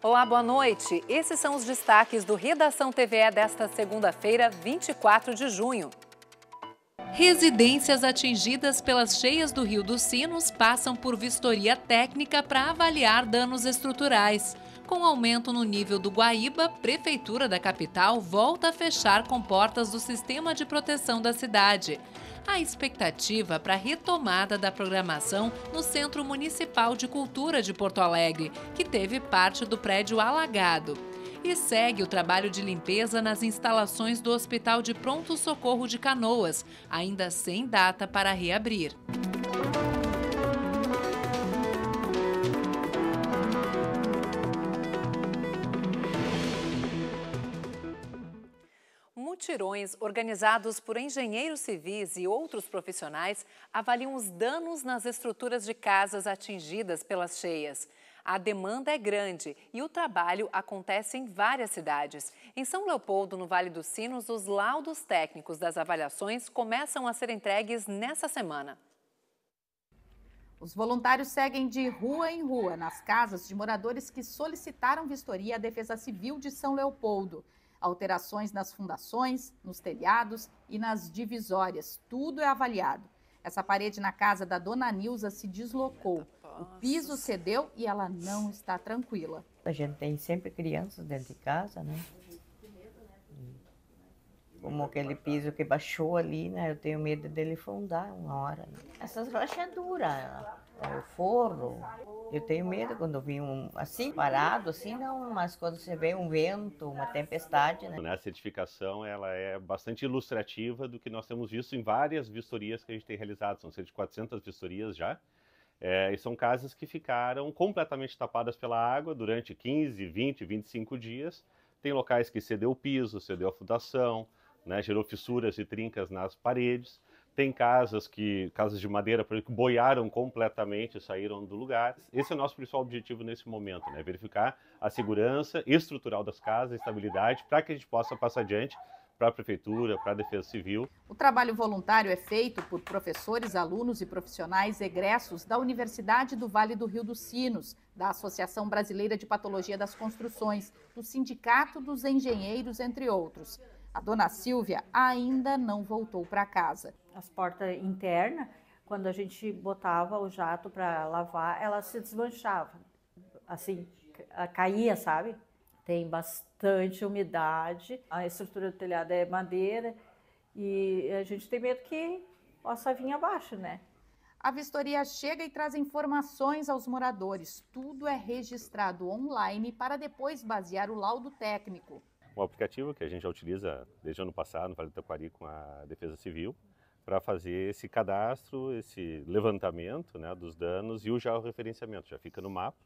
Olá, boa noite. Esses são os destaques do Redação TVE desta segunda-feira, 24 de junho. Residências atingidas pelas cheias do Rio dos Sinos passam por vistoria técnica para avaliar danos estruturais. Com aumento no nível do Guaíba, Prefeitura da capital volta a fechar com portas do sistema de proteção da cidade a expectativa para a retomada da programação no Centro Municipal de Cultura de Porto Alegre, que teve parte do prédio alagado. E segue o trabalho de limpeza nas instalações do Hospital de Pronto Socorro de Canoas, ainda sem data para reabrir. mutirões organizados por engenheiros civis e outros profissionais avaliam os danos nas estruturas de casas atingidas pelas cheias. A demanda é grande e o trabalho acontece em várias cidades. Em São Leopoldo, no Vale dos Sinos, os laudos técnicos das avaliações começam a ser entregues nessa semana. Os voluntários seguem de rua em rua nas casas de moradores que solicitaram vistoria à Defesa Civil de São Leopoldo alterações nas fundações, nos telhados e nas divisórias. Tudo é avaliado. Essa parede na casa da dona Nilza se deslocou. O piso cedeu e ela não está tranquila. A gente tem sempre crianças dentro de casa, né? Como aquele piso que baixou ali, né? Eu tenho medo dele fundar uma hora. Né? Essas rachaduras, o forro. Eu tenho medo quando vem um assim parado, assim não, mas quando você vê um vento, uma tempestade, né? A certificação ela é bastante ilustrativa do que nós temos visto em várias vistorias que a gente tem realizado, são cerca de 400 vistorias já. É, e são casas que ficaram completamente tapadas pela água durante 15, 20, 25 dias. Tem locais que cedeu o piso, cedeu a fundação, né, gerou fissuras e trincas nas paredes. Tem casas que casas de madeira, por exemplo, que boiaram completamente, saíram do lugar. Esse é o nosso principal objetivo nesse momento, né? Verificar a segurança estrutural das casas, a estabilidade, para que a gente possa passar adiante para a prefeitura, para a Defesa Civil. O trabalho voluntário é feito por professores, alunos e profissionais egressos da Universidade do Vale do Rio dos Sinos, da Associação Brasileira de Patologia das Construções, do Sindicato dos Engenheiros, entre outros. A dona Silvia ainda não voltou para casa as portas internas, quando a gente botava o jato para lavar, ela se desmanchava, assim, caía, sabe? Tem bastante umidade, a estrutura do telhado é madeira e a gente tem medo que possa vir abaixo, né? A vistoria chega e traz informações aos moradores. Tudo é registrado online para depois basear o laudo técnico. Um aplicativo que a gente já utiliza desde o ano passado no Vale do Taquari com a Defesa Civil, para fazer esse cadastro, esse levantamento né, dos danos e o georreferenciamento. Já fica no mapa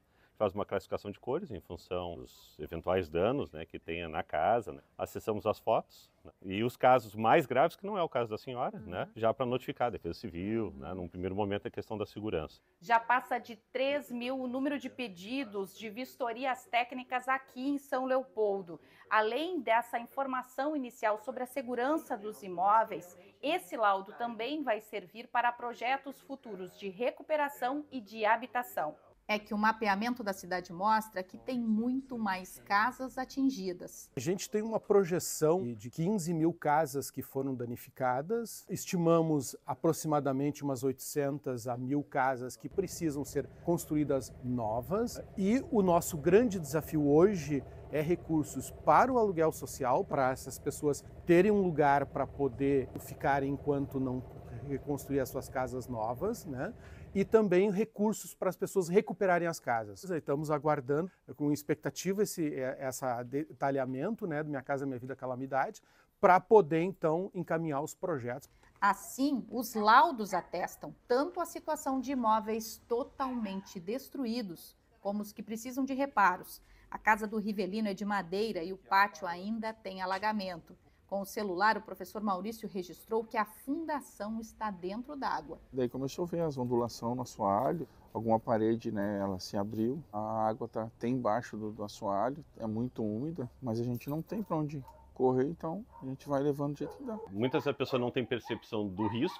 faz uma classificação de cores em função dos eventuais danos né, que tenha na casa. Né. Acessamos as fotos né, e os casos mais graves, que não é o caso da senhora, né, uhum. né, já para notificar a Defesa Civil, uhum. né, num primeiro momento, a é questão da segurança. Já passa de 3 mil o número de pedidos de vistorias técnicas aqui em São Leopoldo. Além dessa informação inicial sobre a segurança dos imóveis, esse laudo também vai servir para projetos futuros de recuperação e de habitação é que o mapeamento da cidade mostra que tem muito mais casas atingidas. A gente tem uma projeção de 15 mil casas que foram danificadas. Estimamos aproximadamente umas 800 a mil casas que precisam ser construídas novas. E o nosso grande desafio hoje é recursos para o aluguel social, para essas pessoas terem um lugar para poder ficar enquanto não reconstruir as suas casas novas, né? e também recursos para as pessoas recuperarem as casas. Estamos aguardando com expectativa esse é, essa detalhamento né, do Minha Casa Minha Vida Calamidade para poder então encaminhar os projetos. Assim, os laudos atestam tanto a situação de imóveis totalmente destruídos, como os que precisam de reparos. A casa do Rivelino é de madeira e o pátio ainda tem alagamento. Com o celular, o professor Maurício registrou que a fundação está dentro d'água. Daí começou a ver as ondulações no assoalho, alguma parede, né, ela se abriu, a água tá tem embaixo do, do assoalho, é muito úmida, mas a gente não tem para onde correr, então a gente vai levando do jeito que dá. Muitas a pessoa não tem percepção do risco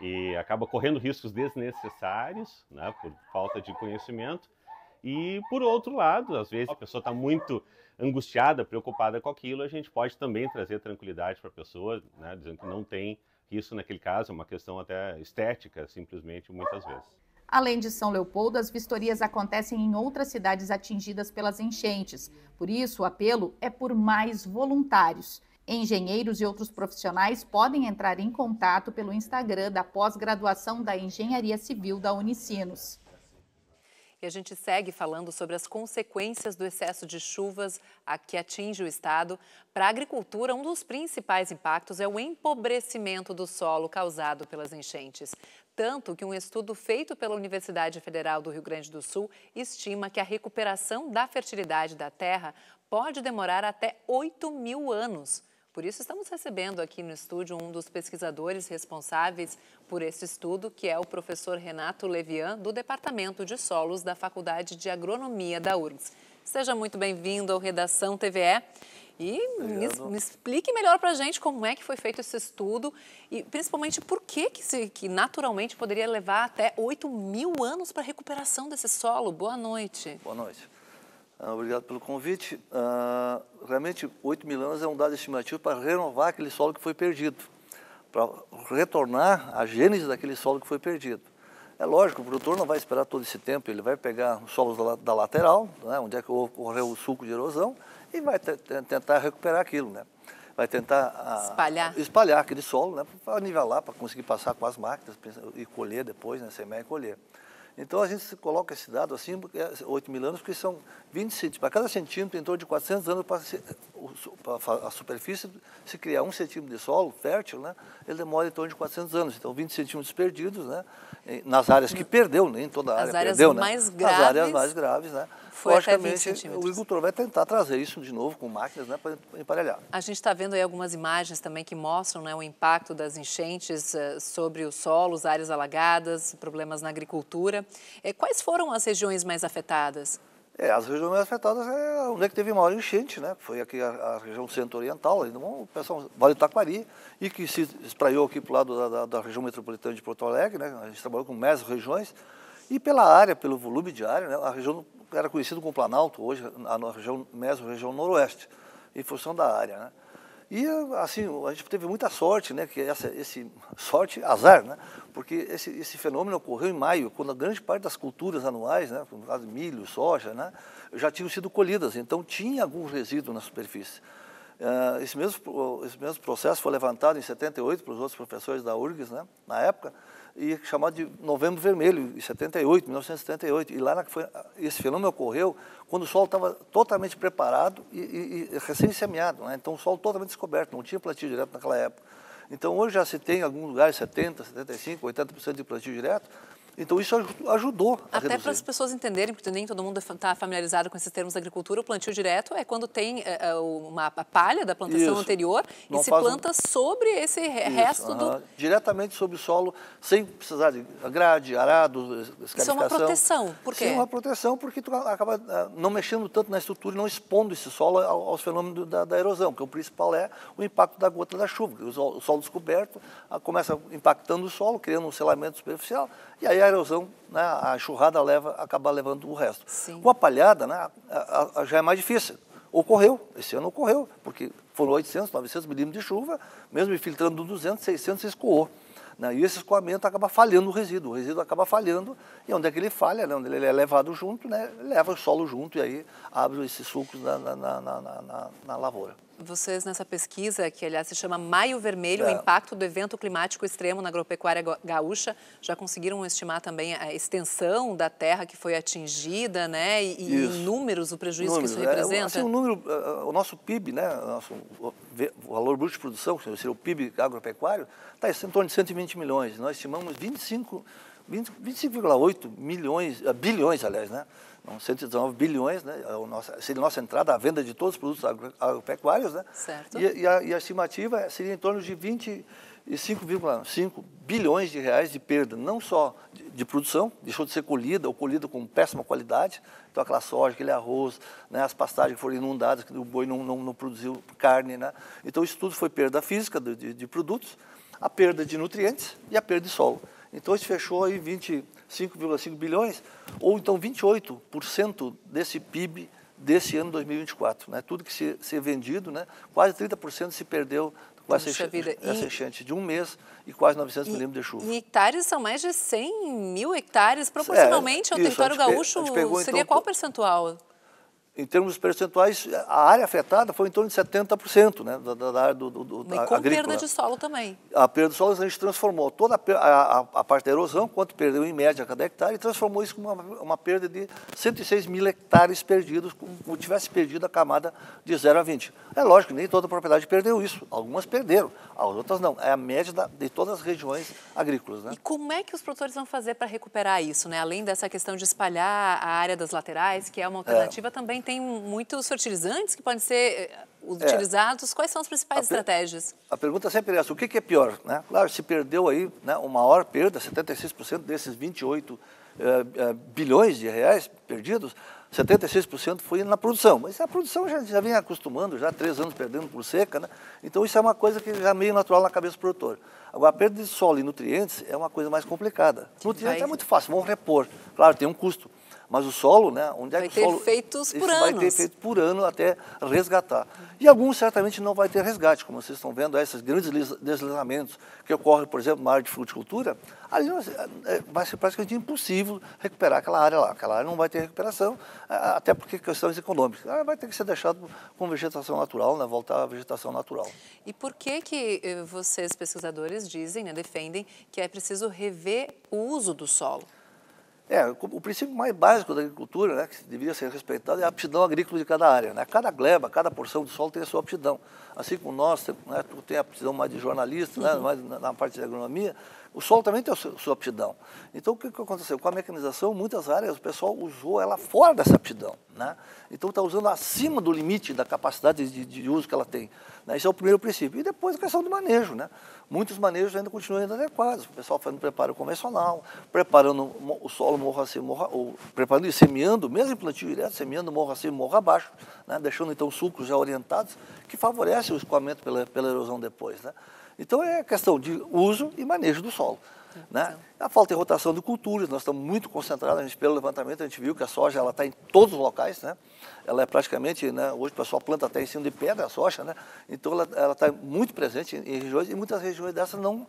e acaba correndo riscos desnecessários, né, por falta de conhecimento. E por outro lado, às vezes a pessoa está muito angustiada, preocupada com aquilo, a gente pode também trazer tranquilidade para a pessoa, né, dizendo que não tem isso naquele caso, é uma questão até estética, simplesmente, muitas vezes. Além de São Leopoldo, as vistorias acontecem em outras cidades atingidas pelas enchentes. Por isso, o apelo é por mais voluntários. Engenheiros e outros profissionais podem entrar em contato pelo Instagram da pós-graduação da Engenharia Civil da Unicinos. E a gente segue falando sobre as consequências do excesso de chuvas a que atinge o estado. Para a agricultura, um dos principais impactos é o empobrecimento do solo causado pelas enchentes. Tanto que um estudo feito pela Universidade Federal do Rio Grande do Sul estima que a recuperação da fertilidade da terra pode demorar até 8 mil anos. Por isso, estamos recebendo aqui no estúdio um dos pesquisadores responsáveis por esse estudo, que é o professor Renato Levian, do Departamento de Solos da Faculdade de Agronomia da URGS. Seja muito bem-vindo ao Redação TVE. E me, me, explique melhor para a gente como é que foi feito esse estudo e principalmente por que, que, se, que naturalmente poderia levar até 8 mil anos para a recuperação desse solo. Boa noite. Boa noite. Ah, obrigado pelo convite. Uh, realmente, 8 mil anos é um dado estimativo para renovar aquele solo que foi perdido, para retornar à gênese daquele solo que foi perdido. É lógico, o produtor não vai esperar todo esse tempo, ele vai pegar os solos da, da lateral, né, onde é que ocorreu o suco de erosão, e vai tentar recuperar aquilo, né? Vai tentar ah, espalhar. espalhar aquele solo, né, para nivelar, para conseguir passar com as máquinas e colher depois, né, semear e colher. Então a gente coloca esse dado assim, 8 é mil anos, porque são 20 centímetros. Para cada centímetro, em torno de 400 anos, para, a superfície se criar um centímetro de solo fértil, né, ele demora em torno de 400 anos. Então 20 centímetros perdidos, né, nas áreas que perdeu, nem toda a área As áreas perdeu, né? mais graves. As áreas mais graves, né? Foi logicamente, o Igor Toro vai tentar trazer isso de novo com máquinas né, para emparelhar. A gente está vendo aí algumas imagens também que mostram né, o impacto das enchentes eh, sobre os solos, áreas alagadas, problemas na agricultura. Eh, quais foram as regiões mais afetadas? É, as regiões mais afetadas é onde é que teve maior enchente, né? Foi aqui a, a região centro-oriental, o pessoal Vale do Taquari, e que se espraiou aqui para o lado da, da, da, região metropolitana de Porto Alegre, né? A gente trabalhou com mais regiões. E pela área, pelo volume de área, né? a região era conhecido como Planalto, hoje a região, mesmo região noroeste, em função da área, né? E, assim, a gente teve muita sorte, né? Que essa, esse, sorte, azar, né? Porque esse, esse fenômeno ocorreu em maio, quando a grande parte das culturas anuais, né? No caso de milho, soja, né? Já tinham sido colhidas, então tinha algum resíduo na superfície. Ah, esse mesmo, esse mesmo processo foi levantado em 78 para os outros professores da URGS, né? Na época, e chamado de Novembro Vermelho, em 78, 1978. E lá na, foi, esse fenômeno ocorreu quando o solo estava totalmente preparado e, e, e recém-semeado. Né? Então, o solo totalmente descoberto, não tinha plantio direto naquela época. Então, hoje já se tem em alguns lugares 70%, 75%, 80% de plantio direto, então isso ajudou. Até para as pessoas entenderem, porque nem todo mundo está é familiarizado com esses termos da agricultura, o plantio direto é quando tem eh, eh, uma palha da plantação isso. anterior Não e se planta um... sobre esse resto do. Ah, diretamente sobre o solo, sem precisar de grade, arado, escarificação. Isso é uma proteção. Por quê? Isso é uma proteção porque tu acaba ah, não mexendo tanto na estrutura e não expondo esse solo aos fenômenos da, da erosão, que é o principal é o impacto da gota da chuva. O solo descoberto ah, começa impactando o solo, criando um selamento superficial e aí a erosão, né, a enxurrada leva, acaba levando o resto. Sim. Com a palhada, né, a, a, já é mais difícil. Ocorreu, esse ano ocorreu, porque foram 800, 900 milímetros de chuva, mesmo filtrando 200, 600, escoou. Né? E esse escoamento acaba falhando o resíduo, o resíduo acaba falhando, e onde é que ele falha, né? onde ele é levado junto, né? leva o solo junto, e aí abre esses sucos na, na, na, na lavoura vocês nessa pesquisa, que aliás se chama Maio Vermelho, é. o impacto do evento climático extremo na agropecuária gaúcha, já conseguiram estimar também a extensão da terra que foi atingida, né? E, em números, o prejuízo números, que isso é, representa? É, assim, o número, é, é, o nosso PIB, né? O nosso o valor bruto de produção, que seria o PIB agropecuário, está em torno de 120 milhões. Nós estimamos 25,8 25 milhões, ah, bilhões, aliás, né? Então, 119 bilhões né, é nosso, seria a nossa entrada, a venda de todos os produtos agro, agropecuários. Né? Certo. E, e, a, e a estimativa é, seria em torno de 25,5 bilhões de reais de perda, não só de, de, produção, deixou de ser colhida ou colhida com péssima qualidade, então aquela soja, aquele arroz, né, as pastagens foram inundadas, que o boi não, não, não, produziu carne. Né? Então isso tudo foi perda física de, de, de, produtos, a perda de nutrientes e a perda de solo. Então isso fechou aí 20 5,5 bilhões, ou então 28% desse PIB desse ano 2024. Né? Tudo que se, se é vendido, né? quase 30% se perdeu com essa, essa enchente de um mês e quase 900 e, milímetros de chuva. E hectares são mais de 100 mil hectares. É, proporcionalmente é, ao território gaúcho, pegou, seria então, qual percentual? em termos percentuais, a área afetada foi em torno de 70% né, da, da área do, do, do da, com agrícola. perda de solo também. A perda de solo a gente transformou toda a, a, a parte da erosão, quanto perdeu em média cada hectare, e transformou isso em uma, uma perda de 106 mil hectares perdidos, como tivesse perdido a camada de 0 a 20. É lógico nem toda propriedade perdeu isso. Algumas perderam, as outras não. É a média da, de todas as regiões agrícolas. Né? E como é que os produtores vão fazer para recuperar isso? Né? Além dessa questão de espalhar a área das laterais, que é uma é. alternativa, é. também tem muitos fertilizantes que podem ser eh, é. utilizados. É. Quais são as principais estratégias? A pergunta sempre é essa, o que, que é pior? Né? Claro, se perdeu aí né, uma maior perda, 76% desses 28 eh, eh, bilhões de reais perdidos, 76% foi na produção. Mas a produção já, já vem acostumando, já há três anos perdendo por seca, né? então isso é uma coisa que já é meio natural na cabeça do produtor. Agora, a perda de solo e nutrientes é uma coisa mais complicada. Nutrientes é muito fácil, vão repor. Claro, tem um custo. Mas o solo, né? Onde é que o solo... Vai ter efeitos por ano. Vai ter efeitos por ano até resgatar. E alguns certamente não vai ter resgate, como vocês estão vendo, esses grandes deslizamentos que ocorrem, por exemplo, na área de fruticultura, ali é, vai ser praticamente impossível recuperar aquela área lá. Aquela área não vai ter recuperação, até porque questões econômicas. Ah, vai ter que ser deixado com vegetação natural, né? voltar à vegetação natural. E por que que eh, vocês, pesquisadores, dizem, né, defendem que é preciso rever o uso do solo? É, o princípio mais básico da agricultura, né, que deveria ser respeitado, é a aptidão agrícola de cada área. Né? Cada gleba, cada porção do solo tem a sua aptidão. Assim como nós, né, tu tem a aptidão mais de jornalista, né, uhum. mais na, na parte de agronomia, o solo também tem a sua aptidão. Então, o que, aconteceu? Com a mecanização, muitas áreas, o pessoal usou ela fora dessa aptidão. Né? Então, está usando acima do limite da capacidade de, de uso que ela tem. Né? Esse é o primeiro princípio. E depois a questão do manejo. Né? Muitos manejos ainda continuam inadequados. O pessoal fazendo preparo convencional, preparando o solo morro acima, morro, ou preparando e semeando, mesmo em plantio direto, semeando morro acima, morro abaixo, né? deixando então sulcos já orientados, que favorecem o escoamento pela, pela erosão depois. Né? Então é questão de uso e manejo do solo. Né? A falta de rotação de culturas, nós estamos muito concentrados, a gente, pelo levantamento a gente viu que a soja ela está em todos os locais, né? ela é praticamente, né, hoje o pessoal planta até em cima de pedra a soja, né? então ela está muito presente em, regiões e muitas regiões dessas não,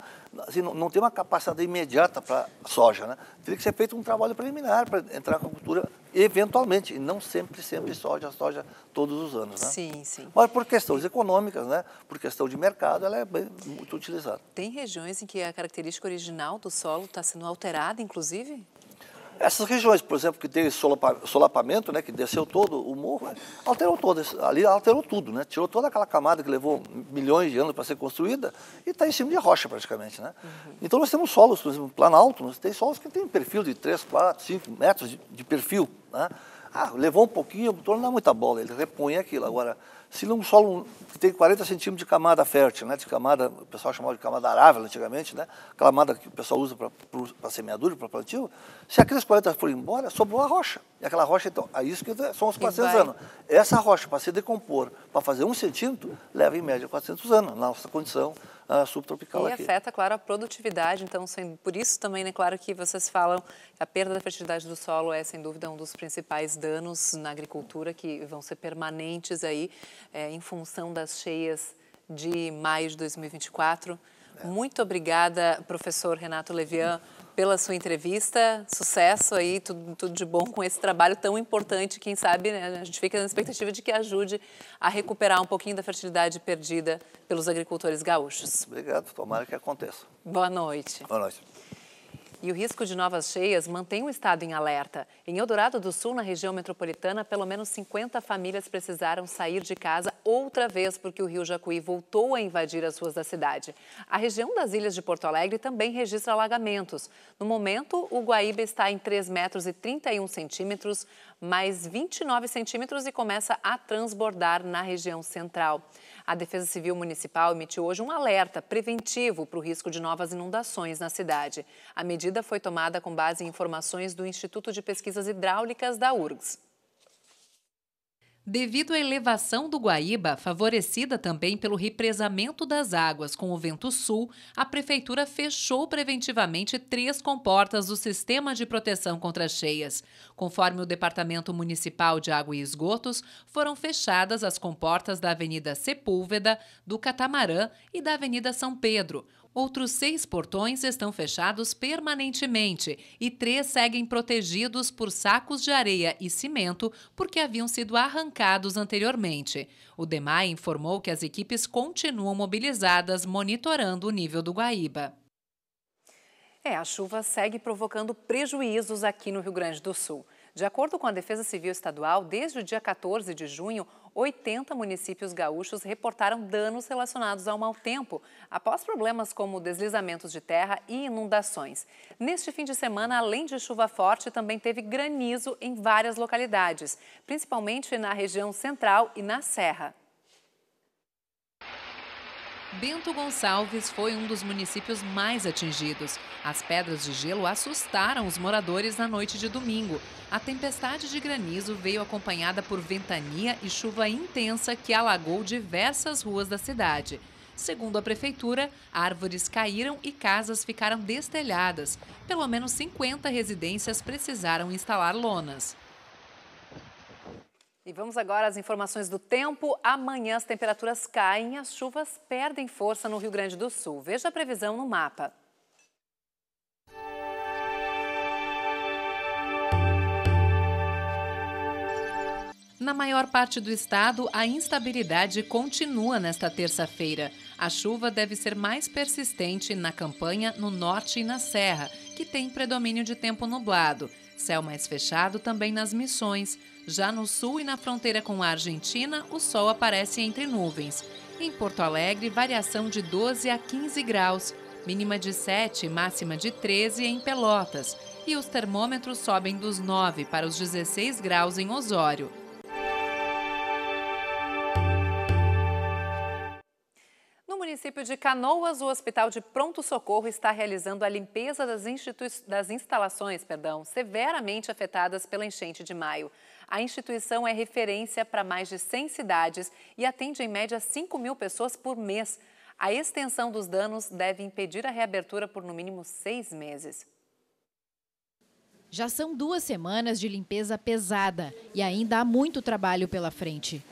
assim, não, não tem uma capacidade imediata para soja. Né? Teria que ser feito um trabalho preliminar para entrar com a cultura eventualmente, e não sempre, sempre soja, soja todos os anos. Né? Sim, sim. Mas por questões econômicas, né? por questão de mercado, ela é bem, muito utilizada. Tem regiões em que a característica original do solo está sendo alterada, inclusive? Essas regiões, por exemplo, que teve solapamento, né, que desceu todo o morro, alterou todo, ali alterou tudo, né? Tirou toda aquela camada que levou milhões de anos para ser construída e está em cima de rocha praticamente, né? Uhum. Então nós temos solos, por exemplo, planalto, nós temos solos que têm perfil de 3, 4, 5 metros de, de perfil, né? Ah, levou um pouquinho, o motor não dá é muita bola, ele repõe aquilo. Agora, se num solo que tem 40 centímetros de camada fértil, né, de camada, o pessoal chamava de camada arável antigamente, né, camada que o pessoal usa para semeadura, para plantio, se aqueles 40 forem embora, sobrou a rocha. E aquela rocha, então, é isso que é, são os 400 anos. Essa rocha, para se decompor, para fazer um centímetro, leva em média 400 anos, na nossa condição uh, subtropical e aqui. E afeta, claro, a produtividade, então, sem, por isso também, né, claro que vocês falam que a perda da fertilidade do solo é, sem dúvida, um dos principais danos na agricultura, que vão ser permanentes aí, é, em função das cheias de maio de 2024. É. Muito obrigada, professor Renato Levian pela sua entrevista. Sucesso aí, tudo, tudo de bom com esse trabalho tão importante. Quem sabe né, a gente fica na expectativa de que ajude a recuperar um pouquinho da fertilidade perdida pelos agricultores gaúchos. Obrigado, tomara que aconteça. Boa noite. Boa noite. E o risco de novas cheias mantém o estado em alerta. Em Eldorado do Sul, na região metropolitana, pelo menos 50 famílias precisaram sair de casa outra vez porque o rio Jacuí voltou a invadir as ruas da cidade. A região das ilhas de Porto Alegre também registra alagamentos. No momento, o Guaíba está em 3 metros e 31 centímetros, mais 29 centímetros e começa a transbordar na região central. A Defesa Civil Municipal emitiu hoje um alerta preventivo para o risco de novas inundações na cidade. A medida medida foi tomada com base em informações do Instituto de Pesquisas Hidráulicas da URGS. Devido à elevação do Guaíba, favorecida também pelo represamento das águas com o vento sul, a prefeitura fechou preventivamente três comportas do sistema de proteção contra cheias. Conforme o Departamento Municipal de Água e Esgotos, foram fechadas as comportas da Avenida Sepúlveda, do Catamarã e da Avenida São Pedro. Outros seis portões estão fechados permanentemente e três seguem protegidos por sacos de areia e cimento porque haviam sido arrancados anteriormente. O DEMAI informou que as equipes continuam mobilizadas monitorando o nível do Guaíba. É, a chuva segue provocando prejuízos aqui no Rio Grande do Sul. De acordo com a Defesa Civil Estadual, desde o dia 14 de junho, 80 municípios gaúchos reportaram danos relacionados ao mau tempo, após problemas como deslizamentos de terra e inundações. Neste fim de semana, além de chuva forte, também teve granizo em várias localidades, principalmente na região central e na Serra. Bento Gonçalves foi um dos municípios mais atingidos. As pedras de gelo assustaram os moradores na noite de domingo. A tempestade de granizo veio acompanhada por ventania e chuva intensa que alagou diversas ruas da cidade. Segundo a prefeitura, árvores caíram e casas ficaram destelhadas. Pelo menos 50 residências precisaram instalar lonas. E vamos agora às informações do tempo. Amanhã as temperaturas caem e as chuvas perdem força no Rio Grande do Sul. Veja a previsão no mapa. Na maior parte do estado, a instabilidade continua nesta terça-feira. A chuva deve ser mais persistente na campanha, no norte e na serra, que tem predomínio de tempo nublado. Céu mais fechado também nas Missões. Já no sul e na fronteira com a Argentina, o sol aparece entre nuvens. Em Porto Alegre, variação de 12 a 15 graus, mínima de 7, máxima de 13 em Pelotas. E os termômetros sobem dos 9 para os 16 graus em Osório. município de Canoas, o Hospital de Pronto Socorro está realizando a limpeza das, das, instalações perdão, severamente afetadas pela enchente de maio. A instituição é referência para mais de 100 cidades e atende em média 5 mil pessoas por mês. A extensão dos danos deve impedir a reabertura por no mínimo seis meses. Já são duas semanas de limpeza pesada e ainda há muito trabalho pela frente.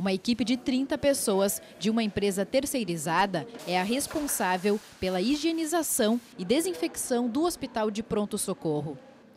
Uma equipe de 30 pessoas de uma empresa terceirizada é a responsável pela higienização e desinfecção do hospital de pronto-socorro.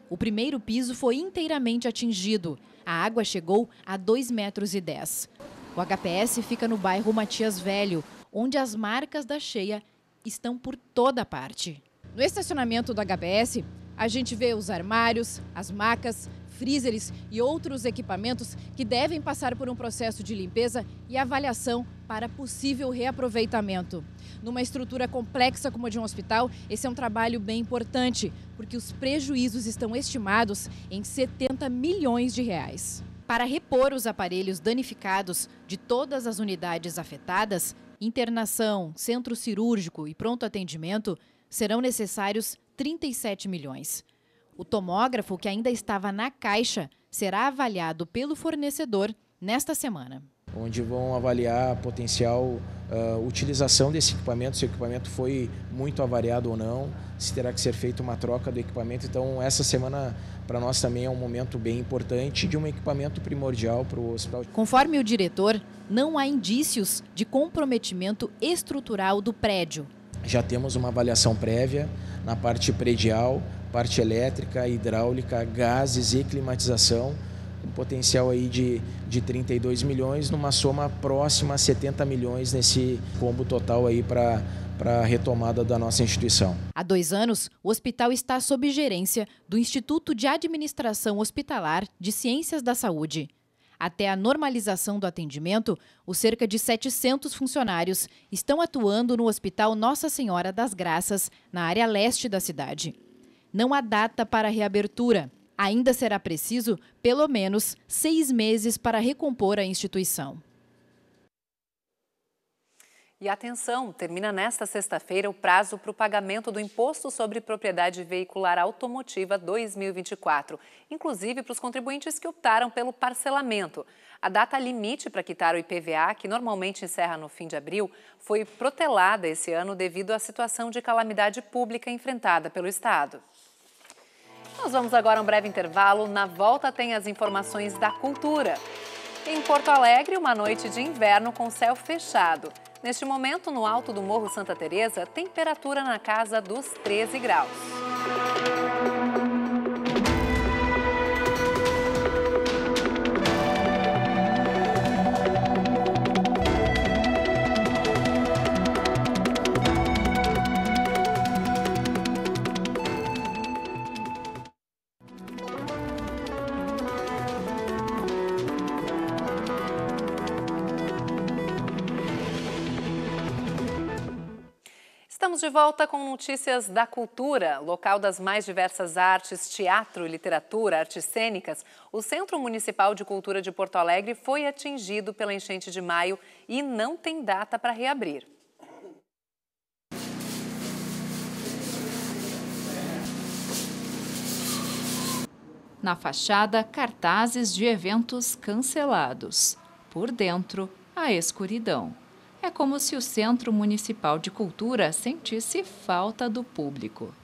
O primeiro piso foi inteiramente atingido. A água chegou a 2,10 metros. O HPS fica no bairro Matias Velho, onde as marcas da cheia estão por toda parte. No estacionamento do HPS, a gente vê os armários, as macas, freezers e outros equipamentos que devem passar por um processo de limpeza e avaliação para possível reaproveitamento. Numa estrutura complexa como a de um hospital, esse é um trabalho bem importante, porque os prejuízos estão estimados em 70 milhões de reais. Para repor os aparelhos danificados de todas as unidades afetadas, internação, centro cirúrgico e pronto atendimento, serão necessários 37 milhões. O tomógrafo que ainda estava na caixa será avaliado pelo fornecedor nesta semana. Onde vão avaliar a potencial uh, utilização desse equipamento, se o equipamento foi muito avariado ou não, se terá que ser feita uma troca do equipamento. Então, essa semana para nós também é um momento bem importante de um equipamento primordial para o hospital. Conforme o diretor, não há indícios de comprometimento estrutural do prédio. Já temos uma avaliação prévia na parte predial, parte elétrica, hidráulica, gases e climatização, um potencial aí de, de 32 milhões, numa soma próxima a 70 milhões nesse combo total aí para para a retomada da nossa instituição. Há dois anos, o hospital está sob gerência do Instituto de Administração Hospitalar de Ciências da Saúde. Até a normalização do atendimento, os cerca de 700 funcionários estão atuando no Hospital Nossa Senhora das Graças, na área leste da cidade não há data para reabertura. Ainda será preciso, pelo menos, seis meses para recompor a instituição. E atenção, termina nesta sexta-feira o prazo para o pagamento do Imposto sobre Propriedade Veicular Automotiva 2024, inclusive para os contribuintes que optaram pelo parcelamento. A data limite para quitar o IPVA, que normalmente encerra no fim de abril, foi protelada esse ano devido à situação de calamidade pública enfrentada pelo Estado. Nós vamos agora a um breve intervalo. Na volta tem as informações da cultura. Em Porto Alegre, uma noite de inverno com céu fechado. Neste momento, no alto do Morro Santa Teresa, temperatura na casa dos 13 graus. Estamos de volta com notícias da cultura, local das mais diversas artes, teatro, literatura, artes cênicas. O Centro Municipal de Cultura de Porto Alegre foi atingido pela enchente de maio e não tem data para reabrir. Na fachada, cartazes de eventos cancelados. Por dentro, a escuridão. É como se o Centro Municipal de Cultura sentisse falta do público.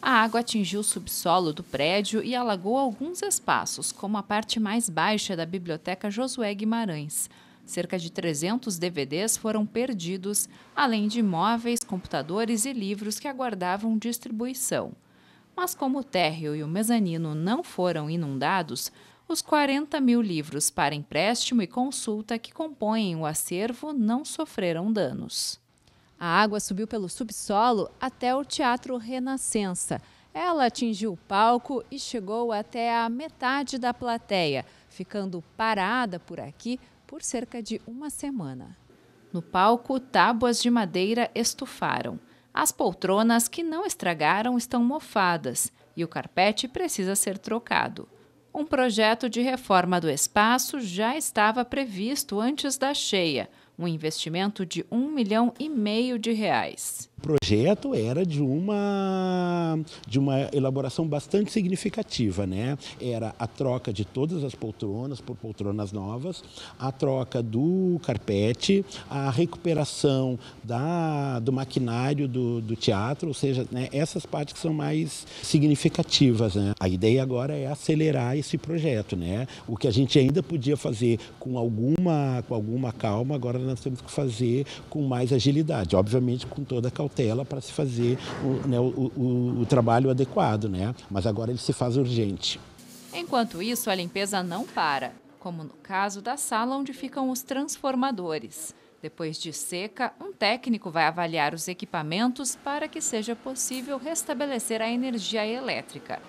A água atingiu o subsolo do prédio e alagou alguns espaços, como a parte mais baixa da Biblioteca Josué Guimarães. Cerca de 300 DVDs foram perdidos, além de móveis, computadores e livros que aguardavam distribuição. Mas como o térreo e o mezanino não foram inundados, os 40 mil livros para empréstimo e consulta que compõem o acervo não sofreram danos. A água subiu pelo subsolo até o Teatro Renascença. Ela atingiu o palco e chegou até a metade da plateia, ficando parada por aqui por cerca de uma semana. No palco, tábuas de madeira estufaram. As poltronas que não estragaram estão mofadas e o carpete precisa ser trocado. Um projeto de reforma do espaço já estava previsto antes da cheia, um investimento de um milhão e meio de reais projeto era de uma, de uma elaboração bastante significativa. Né? Era a troca de todas as poltronas por poltronas novas, a troca do carpete, a recuperação da, do maquinário do, do teatro, ou seja, né, essas partes que são mais significativas. Né? A ideia agora é acelerar esse projeto. Né? O que a gente ainda podia fazer com alguma, com alguma calma, agora nós temos que fazer com mais agilidade, obviamente com toda a cautela cautela para se fazer o, né, o, o, o trabalho adequado, né? Mas agora ele se faz urgente. Enquanto isso, a limpeza não para, como no caso da sala onde ficam os transformadores. Depois de seca, um técnico vai avaliar os equipamentos para que seja possível restabelecer a energia elétrica.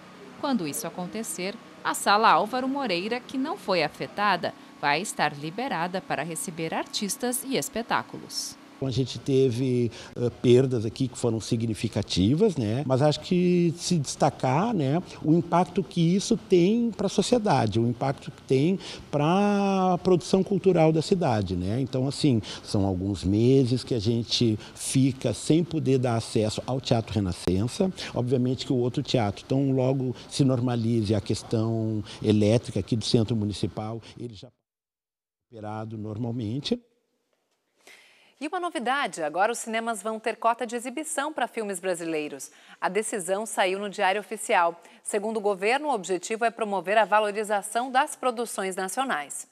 Quando isso acontecer, a sala Álvaro Moreira, que não foi afetada, vai estar liberada para receber artistas e espetáculos. Então a gente teve uh, perdas aqui que foram significativas, né? Mas acho que se destacar, né, o impacto que isso tem para a sociedade, o impacto que tem para a produção cultural da cidade, né? Então assim, são alguns meses que a gente fica sem poder dar acesso ao Teatro Renascença. Obviamente que o outro teatro, então logo se normalize a questão elétrica aqui do centro municipal, ele já é operado normalmente. E uma novidade: agora os cinemas vão ter cota de exibição para filmes brasileiros. A decisão saiu no Diário Oficial. Segundo o governo, o objetivo é promover a valorização das produções nacionais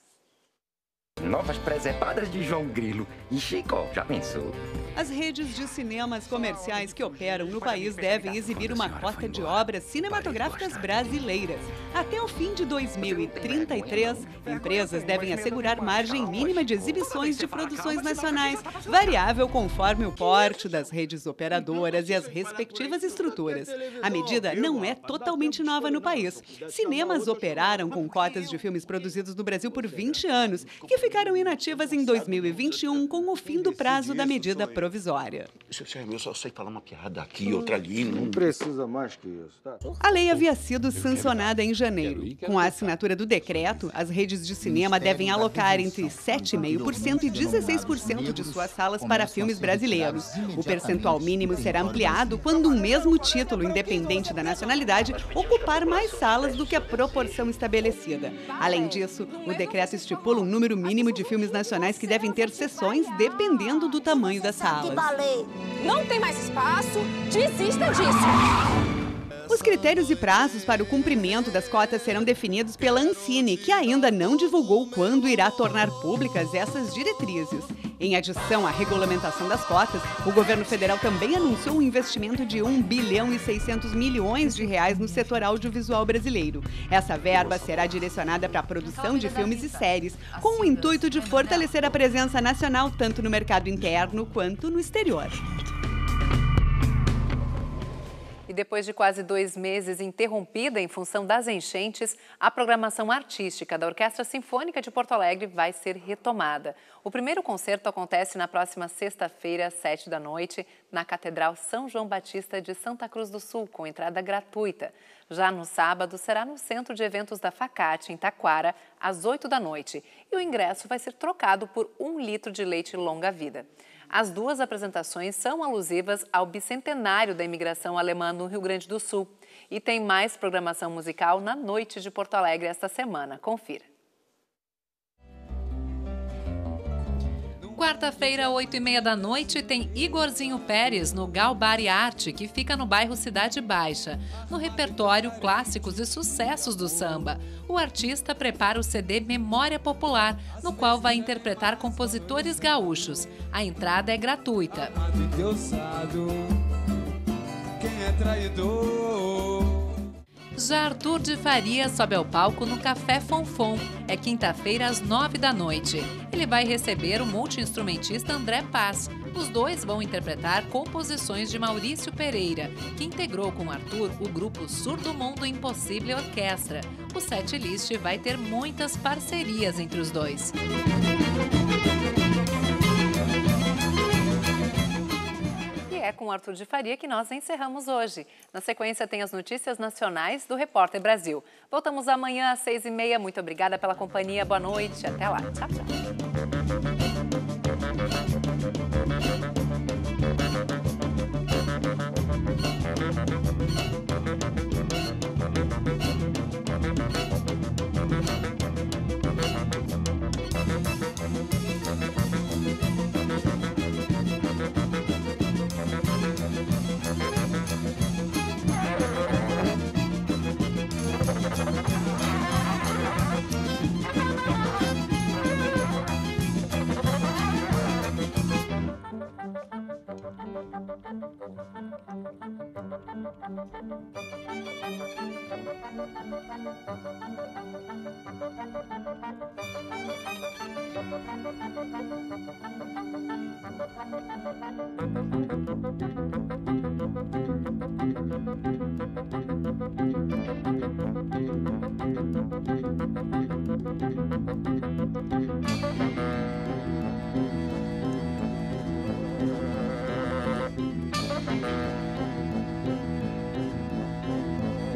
novas presepadas de João Grilo e Chico. Já pensou? As redes de cinemas comerciais que operam no país devem exibir uma cota de obras cinematográficas brasileiras. Até o fim de 2033, empresas devem assegurar margem mínima de exibições de produções nacionais, variável conforme o porte das redes então, operadoras e as respectivas estruturas. A medida não é totalmente nova no país. Cinemas operaram com cotas de filmes produzidos no Brasil por 20 anos, que ficaram ficaram inativas em 2021 com o fim do prazo da medida provisória. Eu só sei falar uma piada aqui, outra ali. Não precisa mais que isso, tá? A lei havia sido sancionada em janeiro. Com a assinatura do decreto, as redes de cinema devem alocar entre 7,5% e 16% de suas salas para filmes brasileiros. O percentual mínimo será ampliado quando o um mesmo título, independente da nacionalidade, ocupar mais salas do que a proporção estabelecida. Além disso, o decreto estipula um número mínimo elenco de filmes nacionais que devem ter sessões dependendo do tamanho das salas. Não tem mais espaço, desista disso! Os critérios e prazos para o cumprimento das cotas serão definidos pela Ancine, que ainda não divulgou quando irá tornar públicas essas diretrizes. Em adição à regulamentação das cotas, o governo federal também anunciou um investimento de 1 bilhão e 600 milhões de reais no setor audiovisual brasileiro. Essa verba será direcionada para a produção de filmes e séries, com o intuito de fortalecer a presença nacional tanto no mercado interno quanto no exterior. E depois de quase dois meses interrompida em função das enchentes, a programação artística da Orquestra Sinfônica de Porto Alegre vai ser retomada. O primeiro concerto acontece na próxima sexta-feira, às sete da noite, na Catedral São João Batista de Santa Cruz do Sul, com entrada gratuita. Já no sábado, será no Centro de Eventos da Facate, em Taquara, às oito da noite. E o ingresso vai ser trocado por um litro de leite longa-vida. As duas apresentações são alusivas ao bicentenário da imigração alemã no Rio Grande do Sul. E tem mais programação musical na noite de Porto Alegre esta semana. Confira. Quarta-feira, 8 e meia da noite, tem Igorzinho Pérez no Galbar e Arte, que fica no bairro Cidade Baixa. No repertório, clássicos e sucessos do samba. O artista prepara o CD Memória Popular, no qual vai interpretar compositores gaúchos. A entrada é gratuita. Quem é traidor? já Arthur de Faria sobe ao palco no Café Fonfon. É quinta-feira às nove da noite. Ele vai receber o multiinstrumentista André Paz. Os dois vão interpretar composições de Maurício Pereira, que integrou com Arthur o grupo Surdo Mundo Impossível Orquestra. O setlist vai ter muitas parcerias entre os dois. Música com o Arthur de Faria que nós encerramos hoje. Na sequência tem as notícias nacionais do Repórter Brasil. Voltamos amanhã às seis e meia. Muito obrigada pela companhia. Boa noite. Até lá. Tchau, tchau.